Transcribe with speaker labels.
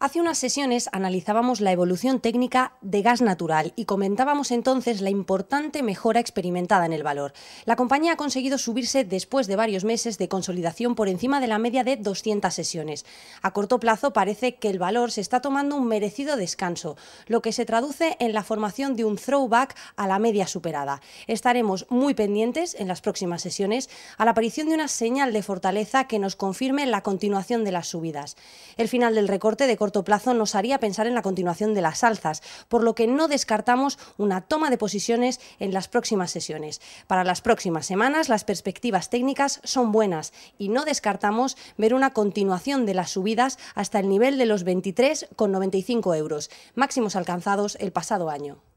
Speaker 1: Hace unas sesiones analizábamos la evolución técnica de gas natural y comentábamos entonces la importante mejora experimentada en el valor. La compañía ha conseguido subirse después de varios meses de consolidación por encima de la media de 200 sesiones. A corto plazo parece que el valor se está tomando un merecido descanso, lo que se traduce en la formación de un throwback a la media superada. Estaremos muy pendientes en las próximas sesiones a la aparición de una señal de fortaleza que nos confirme la continuación de las subidas. El final del recorte de corto plazo nos haría pensar en la continuación de las alzas, por lo que no descartamos una toma de posiciones en las próximas sesiones. Para las próximas semanas las perspectivas técnicas son buenas y no descartamos ver una continuación de las subidas hasta el nivel de los 23,95 euros, máximos alcanzados el pasado año.